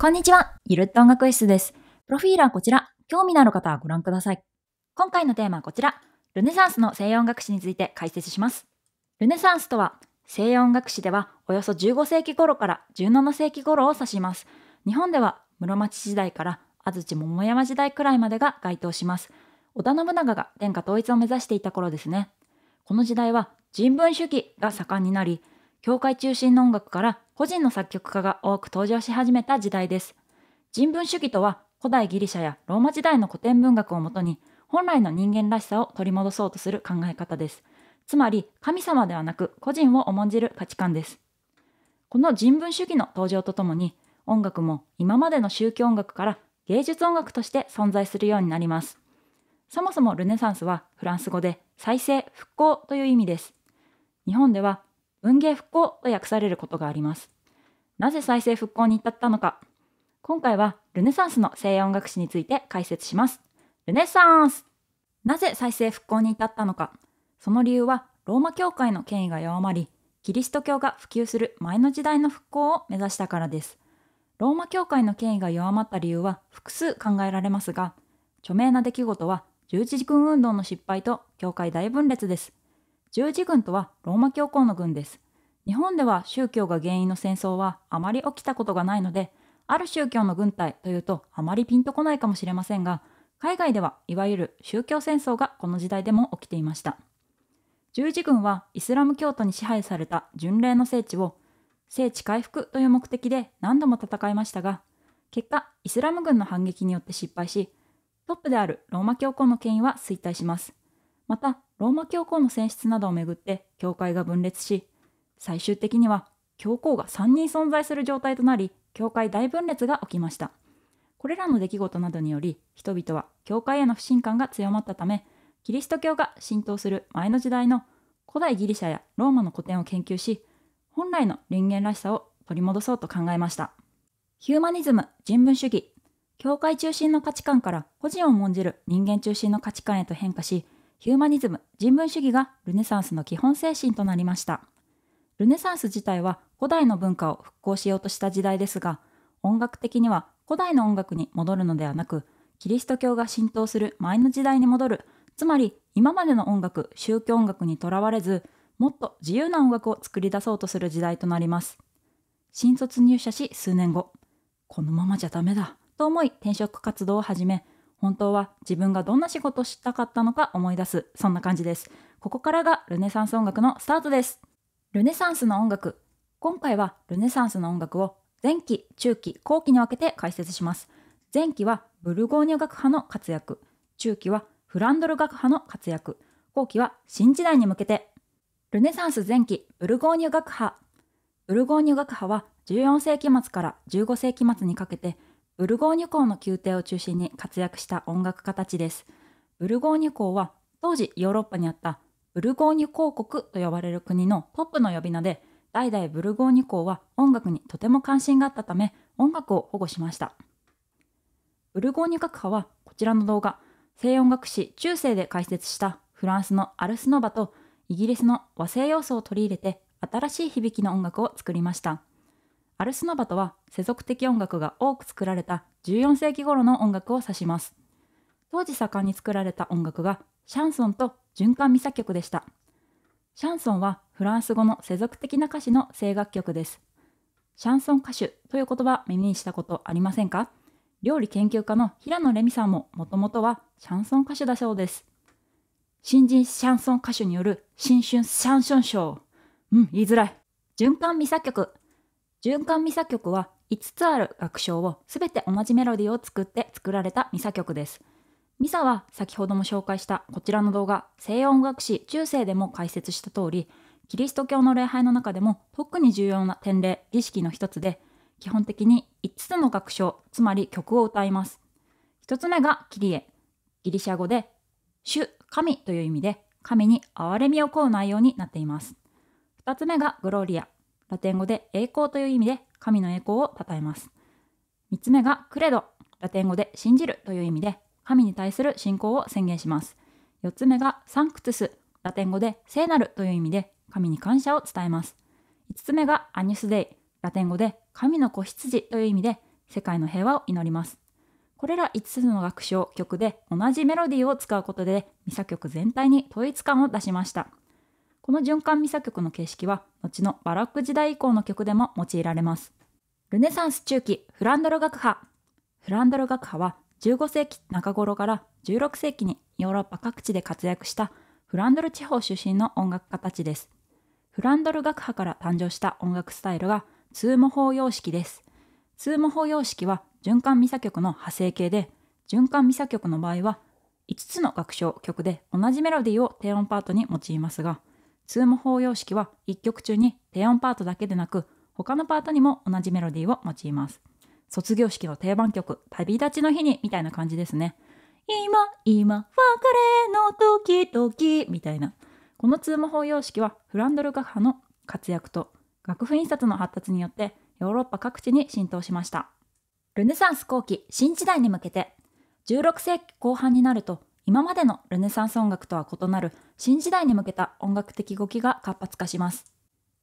こんにちは。ゆるっと音楽室です。プロフィーラーこちら。興味のある方はご覧ください。今回のテーマはこちら。ルネサンスの西洋音楽史について解説します。ルネサンスとは、西洋音楽史ではおよそ15世紀頃から17世紀頃を指します。日本では室町時代から安土桃山時代くらいまでが該当します。織田信長が天下統一を目指していた頃ですね。この時代は人文主義が盛んになり、教会中心の音楽から個人の作曲家が多く登場し始めた時代です。人文主義とは古代ギリシャやローマ時代の古典文学をもとに本来の人間らしさを取り戻そうとする考え方です。つまり神様ではなく個人を重んじる価値観です。この人文主義の登場とともに音楽も今までの宗教音楽から芸術音楽として存在するようになります。そもそもルネサンスはフランス語で再生、復興という意味です。日本では文芸復興と訳されることがあります。なぜ再生復興に至ったのか。今回はルネサンスの西洋音楽史について解説します。ルネサンスなぜ再生復興に至ったのか。その理由はローマ教会の権威が弱まり、キリスト教が普及する前の時代の復興を目指したからです。ローマ教会の権威が弱まった理由は複数考えられますが、著名な出来事は十字軍運動の失敗と教会大分裂です。十字軍とはローマ教皇の軍です。日本では宗教が原因の戦争はあまり起きたことがないので、ある宗教の軍隊というとあまりピンとこないかもしれませんが、海外ではいわゆる宗教戦争がこの時代でも起きていました。十字軍はイスラム教徒に支配された巡礼の聖地を聖地回復という目的で何度も戦いましたが、結果、イスラム軍の反撃によって失敗し、トップであるローマ教皇の権威は衰退します。またローマ教皇の選出などをめぐって教会が分裂し最終的には教皇が3人存在する状態となり教会大分裂が起きましたこれらの出来事などにより人々は教会への不信感が強まったためキリスト教が浸透する前の時代の古代ギリシャやローマの古典を研究し本来の人間らしさを取り戻そうと考えましたヒューマニズム人文主義教会中心の価値観から個人を重んじる人間中心の価値観へと変化しヒューマニズム、人文主義がルネサンスの基本精神となりました。ルネサンス自体は古代の文化を復興しようとした時代ですが、音楽的には古代の音楽に戻るのではなく、キリスト教が浸透する前の時代に戻る、つまり今までの音楽、宗教音楽にとらわれず、もっと自由な音楽を作り出そうとする時代となります。新卒入社し数年後、このままじゃダメだと思い転職活動を始め、本当は自分がどんな仕事をしたかったのか思い出すそんな感じですここからがルネサンス音楽のスタートですルネサンスの音楽今回はルネサンスの音楽を前期中期後期に分けて解説します前期はブルゴーニュ学派の活躍中期はフランドル学派の活躍後期は新時代に向けてルネサンス前期ブルゴーニュ学派ブルゴーニュ学派は14世紀末から15世紀末にかけてブルゴーニュ校の宮廷を中心に活躍した音楽家たちです。ブルゴーニュ校は当時ヨーロッパにあったブルゴーニュ公国と呼ばれる国のトップの呼び名で、代々ブルゴーニュ校は音楽にとても関心があったため、音楽を保護しました。ブルゴーニュ学派はこちらの動画、西音楽史中世で解説したフランスのアルスノバとイギリスの和製要素を取り入れて新しい響きの音楽を作りました。アルスノバとは世俗的音楽が多く作られた14世紀頃の音楽を指します。当時盛んに作られた音楽がシャンソンと循環美作曲でした。シャンソンはフランス語の世俗的な歌詞の声楽曲です。シャンソン歌手という言葉耳にしたことありませんか料理研究家の平野レミさんももともとはシャンソン歌手だそうです。新人シャンソン歌手による新春シャンション賞。うん、言いづらい。循環美作曲。循環ミサ曲は5つある楽章を全て同じメロディーを作って作られたミサ曲です。ミサは先ほども紹介したこちらの動画、西洋音楽史中世でも解説した通り、キリスト教の礼拝の中でも特に重要な典礼、儀式の一つで、基本的に5つの楽章、つまり曲を歌います。1つ目がキリエ。ギリシャ語で、主、神という意味で、神に憐れみを請う内容になっています。2つ目がグローリア。ラテン語で栄光という意味で神の栄光を称えます。3つ目がクレド、ラテン語で信じるという意味で神に対する信仰を宣言します。4つ目がサンクツス、ラテン語で聖なるという意味で神に感謝を伝えます。5つ目がアニュスデイ、ラテン語で神の子羊という意味で世界の平和を祈ります。これら5つの楽章曲で同じメロディーを使うことでミサ曲全体に統一感を出しました。この循環ミサ曲の形式は後のバロック時代以降の曲でも用いられます。ルネサンス中期フランドロ学派フランドロ学派は15世紀中頃から16世紀にヨーロッパ各地で活躍したフランドル地方出身の音楽家たちです。フランドル学派から誕生した音楽スタイルがツーモ法様式です。ツーモ法様式は循環ミサ曲の派生形で、循環ミサ曲の場合は5つの楽章曲で同じメロディーを低音パートに用いますが、ツーモ様式は1曲中に低音パートだけでなく他のパートにも同じメロディーを用います。卒業式の定番曲「旅立ちの日に」みたいな感じですね。今今別れの時々みたいな。この通模法様式はフランドル学派の活躍と楽譜印刷の発達によってヨーロッパ各地に浸透しました。ルネサンス後期新時代に向けて16世紀後半になると今までのルネサンス音楽とは異なる新時代に向けた音楽的動きが活発化します。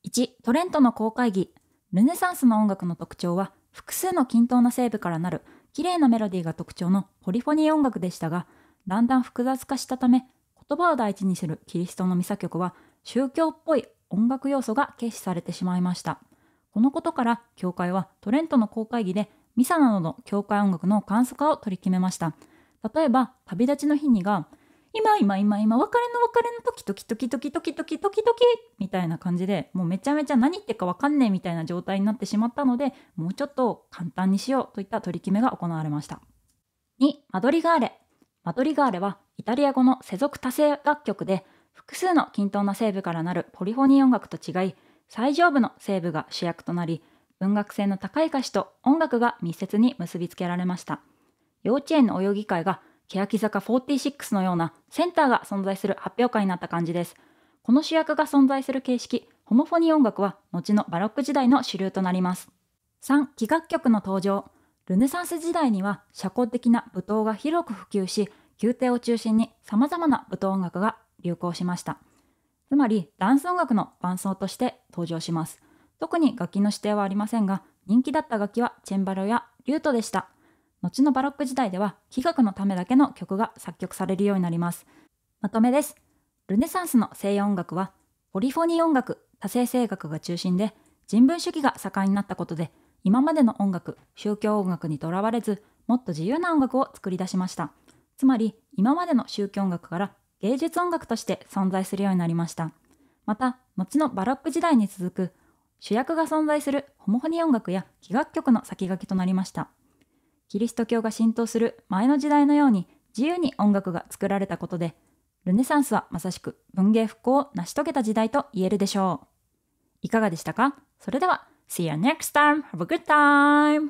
1、トレントの公会議。ルネサンスの音楽の特徴は、複数の均等な西分からなる綺麗なメロディーが特徴のポリフォニー音楽でしたが、だんだん複雑化したため、言葉を第一にするキリストのミサ曲は、宗教っぽい音楽要素が軽視されてしまいました。このことから、教会はトレントの公会議でミサなどの教会音楽の簡素化を取り決めました。例えば旅立ちの日にが今今今今別れの別れの時時時時時時時時みたいな感じでもうめちゃめちゃ何言ってるか分かんねえみたいな状態になってしまったのでもうちょっと簡単にしようといった取り決めが行われました2マドリガーレマドリガーレはイタリア語の世俗多声楽曲で複数の均等なーブからなるポリフォニー音楽と違い最上部のーブが主役となり文学性の高い歌詞と音楽が密接に結びつけられました幼稚園の泳ぎ会が欅坂46のようなセンターが存在する発表会になった感じです。この主役が存在する形式、ホモフォニー音楽は後のバロック時代の主流となります。3、器楽曲の登場。ルネサンス時代には社交的な舞踏が広く普及し、宮廷を中心に様々な舞踏音楽が流行しました。つまり、ダンス音楽の伴奏として登場します。特に楽器の指定はありませんが、人気だった楽器はチェンバロやリュートでした。後のバロック時代では器楽のためだけの曲が作曲されるようになります。まとめです。ルネサンスの西洋音楽は、ポリフォニー音楽、多声声楽が中心で、人文主義が盛んになったことで、今までの音楽、宗教音楽にとらわれず、もっと自由な音楽を作り出しました。つまり、今までの宗教音楽から芸術音楽として存在するようになりました。また、後のバロック時代に続く、主役が存在するホモホニー音楽や器楽曲の先駆けとなりました。キリスト教が浸透する前の時代のように自由に音楽が作られたことで、ルネサンスはまさしく文芸復興を成し遂げた時代と言えるでしょう。いかがでしたかそれでは、See you next time! Have a good time!